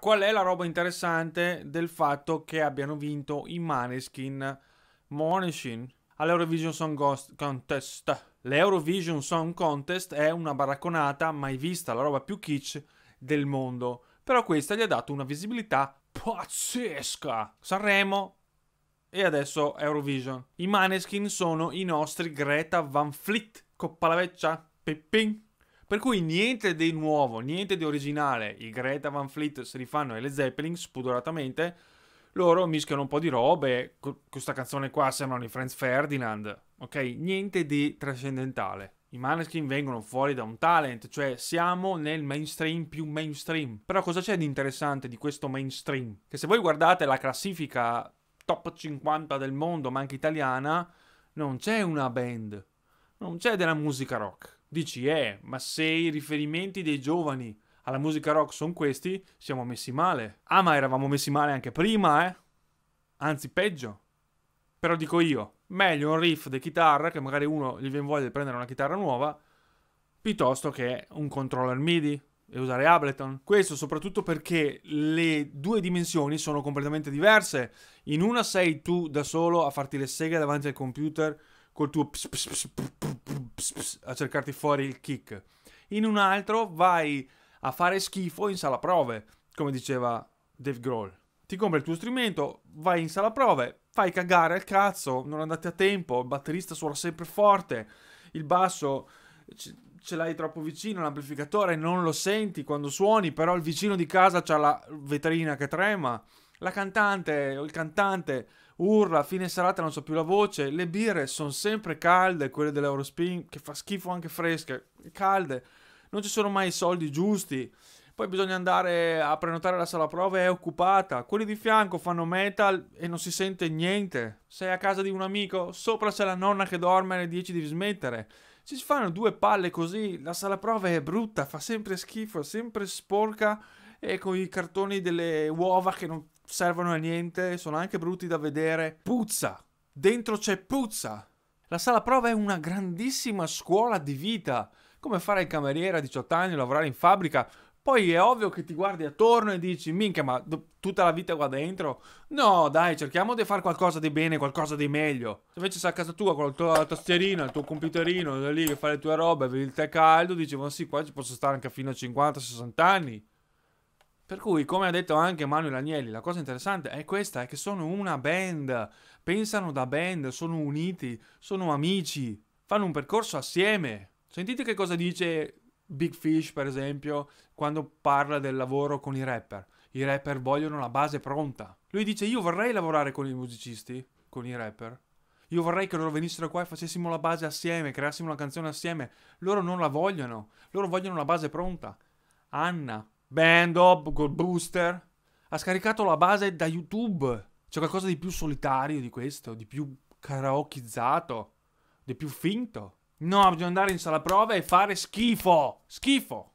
Qual è la roba interessante del fatto che abbiano vinto i Maneskin Moneshin all'Eurovision Song Contest? L'Eurovision Song Contest è una baracconata mai vista, la roba più kitsch del mondo. Però questa gli ha dato una visibilità pazzesca. Sanremo e adesso Eurovision. I Maneskin sono i nostri Greta Van Fleet. Coppa la veccia. Pippin. Per cui niente di nuovo, niente di originale. I Greta Van Fleet si rifanno e le Zeppelin, spudoratamente. Loro mischiano un po' di robe. Questa canzone qua sembrano i Franz Ferdinand. Ok? Niente di trascendentale. I Maneskin vengono fuori da un talent, cioè siamo nel mainstream più mainstream. Però cosa c'è di interessante di questo mainstream? Che se voi guardate la classifica top 50 del mondo, ma anche italiana, non c'è una band, non c'è della musica rock Dici, eh, ma se i riferimenti dei giovani alla musica rock sono questi, siamo messi male. Ah, ma eravamo messi male anche prima, eh? Anzi, peggio. Però dico io, meglio un riff di chitarra, che magari uno gli viene voglia di prendere una chitarra nuova, piuttosto che un controller MIDI e usare Ableton. Questo soprattutto perché le due dimensioni sono completamente diverse. In una sei tu da solo a farti le seghe davanti al computer col tuo ps ps ps a cercarti fuori il kick. In un altro vai a fare schifo in sala prove, come diceva Dave Grohl. Ti compri il tuo strumento, vai in sala prove, fai cagare al cazzo, non andate a tempo, il batterista suona sempre forte, il basso ce l'hai troppo vicino l'amplificatore, non lo senti quando suoni, però il vicino di casa c'ha la vetrina che trema, la cantante o il cantante urla, a fine serata non so più la voce, le birre sono sempre calde, quelle dell'Eurospin, che fa schifo anche fresche, calde, non ci sono mai i soldi giusti, poi bisogna andare a prenotare la sala prove, è occupata, quelli di fianco fanno metal e non si sente niente, sei a casa di un amico, sopra c'è la nonna che dorme alle 10 devi smettere, si fanno due palle così, la sala prove è brutta, fa sempre schifo, sempre sporca e con i cartoni delle uova che non servono a niente, sono anche brutti da vedere. Puzza! Dentro c'è puzza! La sala prova è una grandissima scuola di vita. Come fare il cameriere a 18 anni, lavorare in fabbrica. Poi è ovvio che ti guardi attorno e dici, minchia, ma tutta la vita qua dentro? No, dai, cerchiamo di fare qualcosa di bene, qualcosa di meglio. Se invece sei a casa tua con la tua tastierina, il tuo computerino, lì che fai le tue robe, vedi il tè caldo, dici, ma sì, qua ci posso stare anche fino a 50-60 anni. Per cui, come ha detto anche Manuel Agnelli, la cosa interessante è questa, è che sono una band, pensano da band, sono uniti, sono amici, fanno un percorso assieme. Sentite che cosa dice Big Fish, per esempio, quando parla del lavoro con i rapper. I rapper vogliono la base pronta. Lui dice, io vorrei lavorare con i musicisti, con i rapper. Io vorrei che loro venissero qua e facessimo la base assieme, creassimo una canzone assieme. Loro non la vogliono, loro vogliono la base pronta. Anna, Bandob col booster. Ha scaricato la base da YouTube. C'è qualcosa di più solitario di questo, di più karaokizzato, di più finto. No, bisogna andare in sala prova e fare schifo. Schifo.